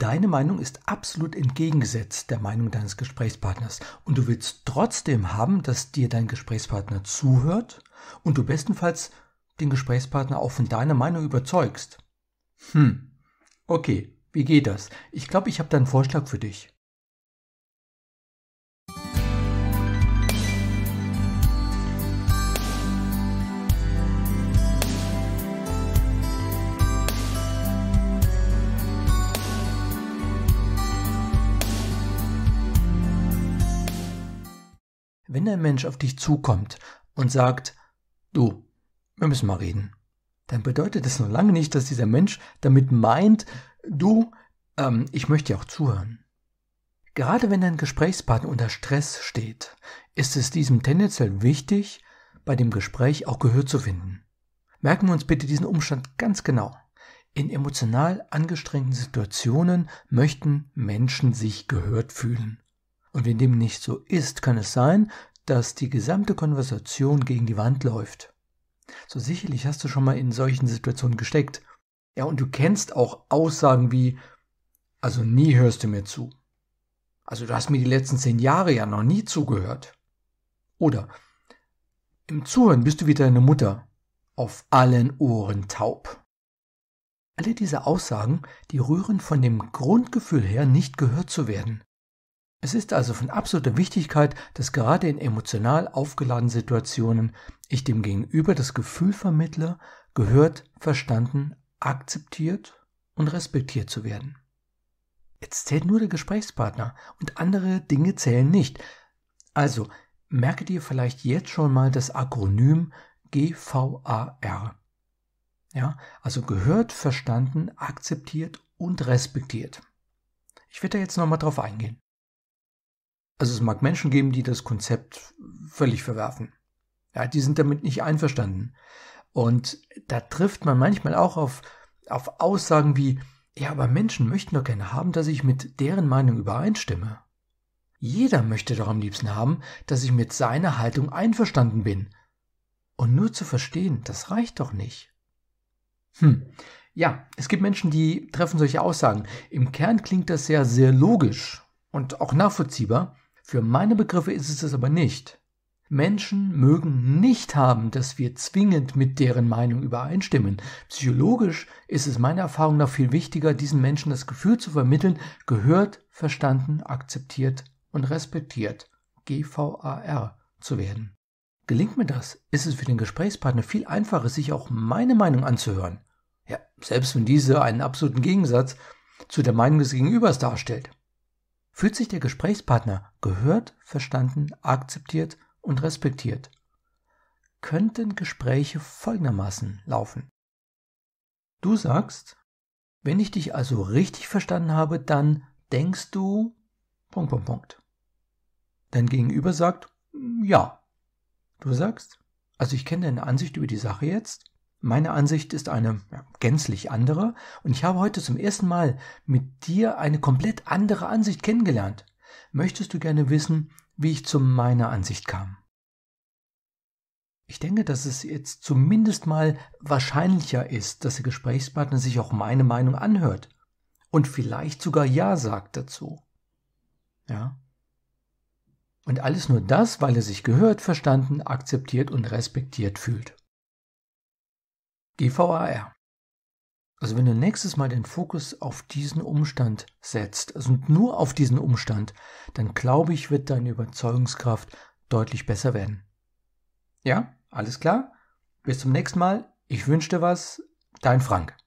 Deine Meinung ist absolut entgegengesetzt der Meinung deines Gesprächspartners und du willst trotzdem haben, dass dir dein Gesprächspartner zuhört und du bestenfalls den Gesprächspartner auch von deiner Meinung überzeugst. Hm, okay, wie geht das? Ich glaube, ich habe da einen Vorschlag für dich. Wenn ein Mensch auf dich zukommt und sagt, du, wir müssen mal reden, dann bedeutet das noch lange nicht, dass dieser Mensch damit meint, du, ähm, ich möchte dir auch zuhören. Gerade wenn dein Gesprächspartner unter Stress steht, ist es diesem tendenziell wichtig, bei dem Gespräch auch Gehör zu finden. Merken wir uns bitte diesen Umstand ganz genau. In emotional angestrengten Situationen möchten Menschen sich gehört fühlen. Und wenn dem nicht so ist, kann es sein, dass die gesamte Konversation gegen die Wand läuft. So sicherlich hast du schon mal in solchen Situationen gesteckt. Ja, und du kennst auch Aussagen wie, also nie hörst du mir zu. Also du hast mir die letzten zehn Jahre ja noch nie zugehört. Oder im Zuhören bist du wie deine Mutter, auf allen Ohren taub. Alle diese Aussagen, die rühren von dem Grundgefühl her, nicht gehört zu werden. Es ist also von absoluter Wichtigkeit, dass gerade in emotional aufgeladenen Situationen ich dem Gegenüber das Gefühl vermittle, gehört, verstanden, akzeptiert und respektiert zu werden. Jetzt zählt nur der Gesprächspartner und andere Dinge zählen nicht. Also merke dir vielleicht jetzt schon mal das Akronym GVAR. Ja, also gehört, verstanden, akzeptiert und respektiert. Ich werde da jetzt nochmal drauf eingehen. Also es mag Menschen geben, die das Konzept völlig verwerfen. Ja, die sind damit nicht einverstanden. Und da trifft man manchmal auch auf, auf Aussagen wie, ja, aber Menschen möchten doch gerne haben, dass ich mit deren Meinung übereinstimme. Jeder möchte doch am liebsten haben, dass ich mit seiner Haltung einverstanden bin. Und nur zu verstehen, das reicht doch nicht. Hm, ja, es gibt Menschen, die treffen solche Aussagen. Im Kern klingt das ja sehr logisch und auch nachvollziehbar, für meine Begriffe ist es das aber nicht. Menschen mögen nicht haben, dass wir zwingend mit deren Meinung übereinstimmen. Psychologisch ist es meiner Erfahrung nach viel wichtiger, diesen Menschen das Gefühl zu vermitteln, gehört, verstanden, akzeptiert und respektiert, GVAR, zu werden. Gelingt mir das, ist es für den Gesprächspartner viel einfacher, sich auch meine Meinung anzuhören. Ja, selbst wenn diese einen absoluten Gegensatz zu der Meinung des Gegenübers darstellt fühlt sich der Gesprächspartner gehört, verstanden, akzeptiert und respektiert, könnten Gespräche folgendermaßen laufen. Du sagst, wenn ich dich also richtig verstanden habe, dann denkst du. Punkt, Punkt, Punkt. Dein Gegenüber sagt, hm, ja. Du sagst, also ich kenne deine Ansicht über die Sache jetzt meine Ansicht ist eine ja, gänzlich andere und ich habe heute zum ersten Mal mit dir eine komplett andere Ansicht kennengelernt. Möchtest du gerne wissen, wie ich zu meiner Ansicht kam? Ich denke, dass es jetzt zumindest mal wahrscheinlicher ist, dass der Gesprächspartner sich auch meine Meinung anhört und vielleicht sogar Ja sagt dazu. Ja. Und alles nur das, weil er sich gehört, verstanden, akzeptiert und respektiert fühlt. GVAR. Also wenn du nächstes Mal den Fokus auf diesen Umstand setzt, also nur auf diesen Umstand, dann glaube ich, wird deine Überzeugungskraft deutlich besser werden. Ja, alles klar? Bis zum nächsten Mal. Ich wünsche dir was. Dein Frank.